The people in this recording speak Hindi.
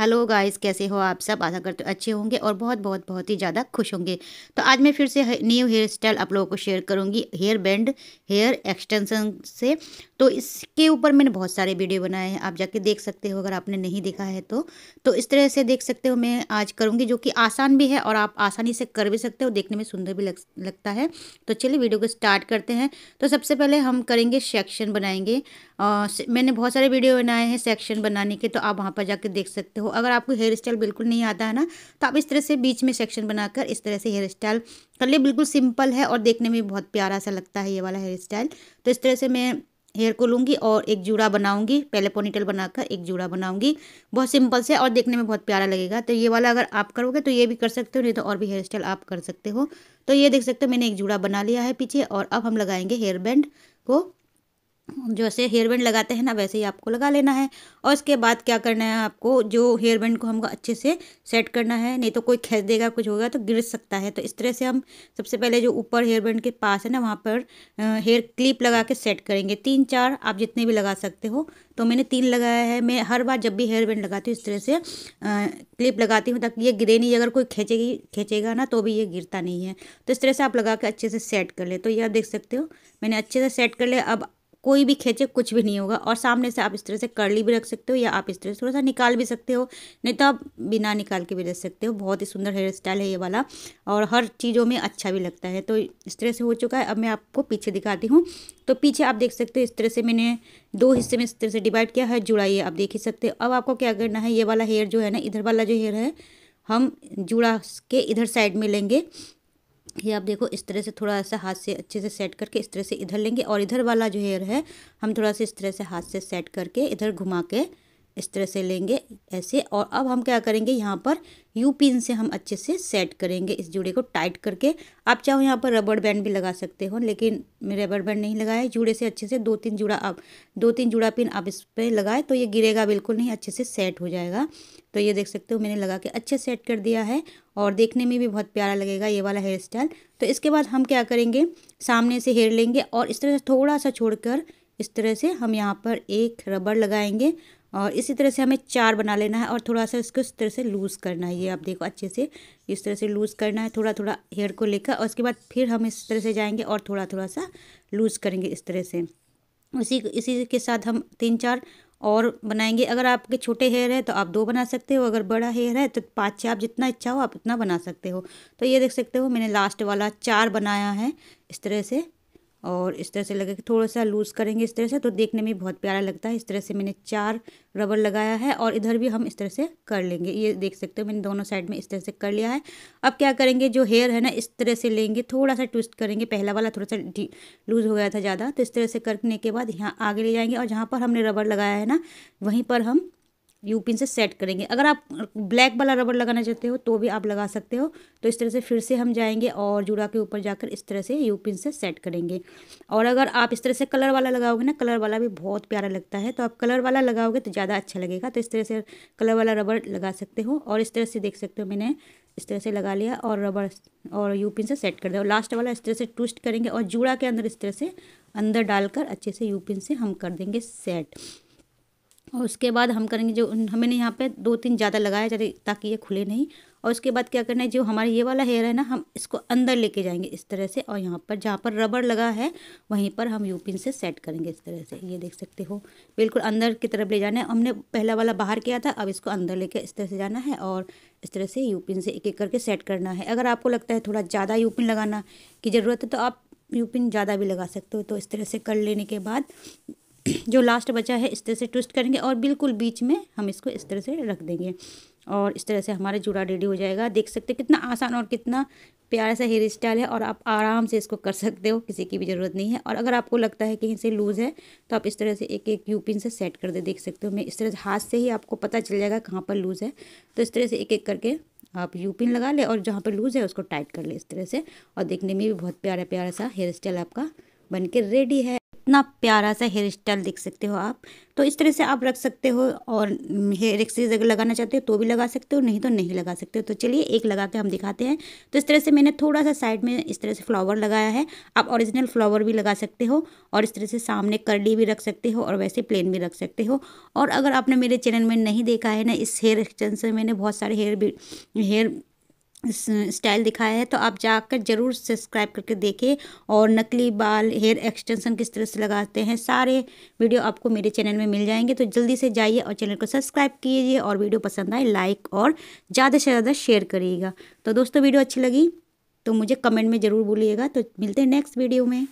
हेलो गाइस कैसे हो आप सब आशा करते हो अच्छे होंगे और बहुत बहुत बहुत ही ज़्यादा खुश होंगे तो आज मैं फिर से न्यू हेयर स्टाइल आप लोगों को शेयर करूँगी हेयर बैंड हेयर एक्सटेंशन से तो इसके ऊपर मैंने बहुत सारे वीडियो बनाए हैं आप जाके देख सकते हो अगर आपने नहीं देखा है तो तो इस तरह से देख सकते हो मैं आज करूँगी जो कि आसान भी है और आप आसानी से कर भी सकते हो देखने में सुंदर भी लग, लगता है तो चलिए वीडियो को स्टार्ट करते हैं तो सबसे पहले हम करेंगे सेक्शन बनाएंगे मैंने बहुत सारे वीडियो बनाए हैं सेक्शन बनाने के तो आप वहाँ पर जाके देख सकते हो हो अगर आपको हेयर स्टाइल बिल्कुल नहीं आता है ना तो आप इस तरह से बीच में सेक्शन बनाकर इस तरह से हेयर स्टाइल कर लिए बिल्कुल सिंपल है और देखने में बहुत प्यारा सा लगता है ये वाला हेयर स्टाइल तो इस तरह से मैं हेयर को लूँगी और एक जूड़ा बनाऊँगी पहले पोनीटेल बनाकर एक जूड़ा बनाऊँगी बहुत सिंपल से और देखने में बहुत प्यारा लगेगा तो ये वाला अगर आप करोगे तो ये भी कर सकते हो नहीं तो और भी हेयर स्टाइल आप कर सकते हो तो ये देख सकते हो मैंने एक जूड़ा बना लिया है पीछे और अब हम लगाएंगे हेयर बैंड को जैसे हेयर बैंड लगाते हैं ना वैसे ही आपको लगा लेना है और इसके बाद क्या करना है आपको जो हेयर बैंड को हमको अच्छे से सेट करना है नहीं तो कोई खींच देगा कुछ होगा तो गिर सकता है तो इस तरह से हम सबसे पहले जो ऊपर हेयर बैंड के पास है ना वहाँ पर हेयर क्लिप लगा के सेट करेंगे तीन चार आप जितने भी लगा सकते हो तो मैंने तीन लगाया है मैं हर बार जब भी हेयर बैंड लगाती हूँ इस तरह से क्लिप लगाती हूँ ताकि ये गिरे नहीं अगर कोई खींचेगी खींचेगा ना तो भी ये गिरता नहीं है तो इस तरह से आप लगा के अच्छे से सेट कर ले तो यह देख सकते हो मैंने अच्छे से सेट कर लिया अब कोई भी खींचे कुछ भी नहीं होगा और सामने से आप इस तरह से कर्ली भी रख सकते हो या आप इस तरह से थोड़ा सा निकाल भी सकते हो नहीं तो आप बिना निकाल के भी रख सकते हो बहुत ही सुंदर हेयर स्टाइल है ये वाला और हर चीज़ों में अच्छा भी लगता है तो इस तरह से हो चुका है अब मैं आपको पीछे दिखाती हूँ तो पीछे आप देख सकते हो इस तरह से मैंने दो हिस्से में इस तरह से डिवाइड किया है जुड़ा ये आप देख ही सकते हो अब आपको क्या करना है ये वाला हेयर जो है ना इधर वाला जो हेयर है हम जुड़ा के इधर साइड में लेंगे ये आप देखो इस तरह से थोड़ा सा हाथ से अच्छे से सेट करके इस तरह से इधर लेंगे और इधर वाला जो हेयर है हम थोड़ा सा इस तरह से हाथ से सेट करके इधर घुमा के इस तरह से लेंगे ऐसे और अब हम क्या करेंगे यहाँ पर यू पिन से हम अच्छे से सेट करेंगे इस जूड़े को टाइट करके आप चाहो यहाँ पर रबड़ बैंड भी लगा सकते हो लेकिन मैं रबड़ बैंड नहीं लगाया जूड़े से अच्छे से दो तीन जुड़ा आप दो तीन जुड़ा पिन आप इस पर लगाए तो ये गिरेगा बिल्कुल नहीं अच्छे से सेट हो जाएगा तो ये देख सकते हो मैंने लगा के अच्छे सेट कर दिया है और देखने में भी बहुत प्यारा लगेगा ये वाला हेयर स्टाइल तो इसके बाद हम क्या करेंगे सामने से हेयर लेंगे और इस तरह से थोड़ा सा छोड़कर इस तरह से हम यहाँ पर एक रबड़ लगाएंगे और इसी तरह से हमें चार बना लेना है और थोड़ा सा इसको इस तरह से लूज़ करना है ये आप देखो अच्छे से इस तरह से लूज़ करना है थोड़ा थोड़ा हेयर को लेकर और उसके बाद फिर हम इस तरह से जाएंगे और थोड़ा थोड़ा सा लूज़ करेंगे इस तरह से उसी इसी के साथ हम तीन चार और बनाएंगे अगर आपके छोटे हेयर है तो आप दो बना सकते हो अगर बड़ा हेयर है तो पाँच छः आप जितना इच्छा हो आप उतना बना सकते हो तो ये देख सकते हो मैंने लास्ट वाला चार बनाया है इस तरह से और इस तरह से लगा कि थोड़ा सा लूज़ करेंगे इस तरह से तो देखने में बहुत प्यारा लगता है इस तरह से मैंने चार रबर लगाया है और इधर भी हम इस तरह से कर लेंगे ये देख सकते हो मैंने दोनों साइड में इस तरह से कर लिया है अब क्या करेंगे जो हेयर है ना इस तरह से लेंगे थोड़ा सा ट्विस्ट करेंगे पहला वाला थोड़ा सा लूज़ हो गया था ज़्यादा तो इस तरह से करने के बाद यहाँ आगे ले जाएंगे और जहाँ पर हमने रबर लगाया है ना वहीं पर हम यू पिन से सेट करेंगे अगर आप ब्लैक वाला रबड़ लगाना चाहते हो तो भी आप लगा सकते हो तो इस तरह से फिर से हम जाएंगे और जुड़ा के ऊपर जाकर इस तरह से यू पिन से सेट करेंगे और अगर आप इस तरह से कलर वाला लगाओगे ना कलर वाला भी बहुत प्यारा लगता है तो आप कलर वाला लगाओगे तो ज़्यादा अच्छा लगेगा तो इस तरह से कलर वाला रबड़ लगा सकते हो और इस तरह से देख सकते हो मैंने इस तरह से लगा लिया और रबड़ और यू पिन से सेट कर दिया और लास्ट वाला इस तरह से ट्विस्ट करेंगे और जुड़ा के अंदर इस तरह से अंदर डालकर अच्छे से यू पिन से हम कर देंगे सेट और उसके बाद हम करेंगे जो हमने यहाँ पे दो तीन ज़्यादा लगाया जाए ताकि ये खुले नहीं और उसके बाद क्या करना है जो हमारा ये वाला हेयर है ना हम इसको अंदर लेके जाएंगे इस तरह से और यहाँ पर जहाँ पर रबड़ लगा है वहीं पर हम यूपिन से सेट करेंगे इस तरह से ये देख सकते हो बिल्कुल अंदर की तरफ ले जाना है हमने पहला वाला बाहर किया था अब इसको अंदर लेके इस तरह से जाना है और इस तरह से यूपिन से एक एक करके सेट करना है अगर आपको लगता है थोड़ा ज़्यादा यूपिन लगाना की ज़रूरत है तो आप यूपिन ज़्यादा भी लगा सकते हो तो इस तरह से कर लेने के बाद जो लास्ट बचा है इस तरह से ट्विस्ट करेंगे और बिल्कुल बीच में हम इसको इस तरह से रख देंगे और इस तरह से हमारा जुड़ा रेडी हो जाएगा देख सकते हैं कितना आसान और कितना प्यारा सा हेयर स्टाइल है और आप आराम से इसको कर सकते हो किसी की भी ज़रूरत नहीं है और अगर आपको लगता है कि से लूज़ है तो आप इस तरह से एक एक यूपिन से सेट कर दे देख सकते हो मैं इस तरह से हाथ से ही आपको पता चल जाएगा कहाँ पर लूज़ है तो इस तरह से एक एक करके आप यूपिन लगा ले और जहाँ पर लूज़ है उसको टाइट कर ले इस तरह से और देखने में भी बहुत प्यारा प्यारा सा हेयर स्टाइल आपका बन के रेडी है कितना प्यारा सा हेयर स्टाइल देख सकते हो आप तो इस तरह से आप रख सकते हो और हेयर एक्सेस अगर लगाना चाहते हो तो भी लगा सकते हो नहीं तो नहीं लगा सकते हो तो चलिए एक लगा के हम दिखाते हैं तो इस तरह से मैंने थोड़ा सा साइड में इस तरह से फ्लावर लगाया है आप ओरिजिनल फ्लावर भी लगा सकते हो और इस तरह से सामने करली भी रख सकते हो और वैसे प्लेन भी रख सकते हो और अगर आपने मेरे चैनल में नहीं देखा है ना इस हेयर एक्सटेंसर मैंने बहुत सारे हेयर हेयर स्टाइल दिखाया है तो आप जाकर ज़रूर सब्सक्राइब करके देखें और नकली बाल हेयर एक्सटेंशन किस तरह से लगाते हैं सारे वीडियो आपको मेरे चैनल में मिल जाएंगे तो जल्दी से जाइए और चैनल को सब्सक्राइब कीजिए और वीडियो पसंद आए लाइक और ज़्यादा से ज़्यादा शेयर करिएगा तो दोस्तों वीडियो अच्छी लगी तो मुझे कमेंट में ज़रूर बोलिएगा तो मिलते हैं नेक्स्ट वीडियो में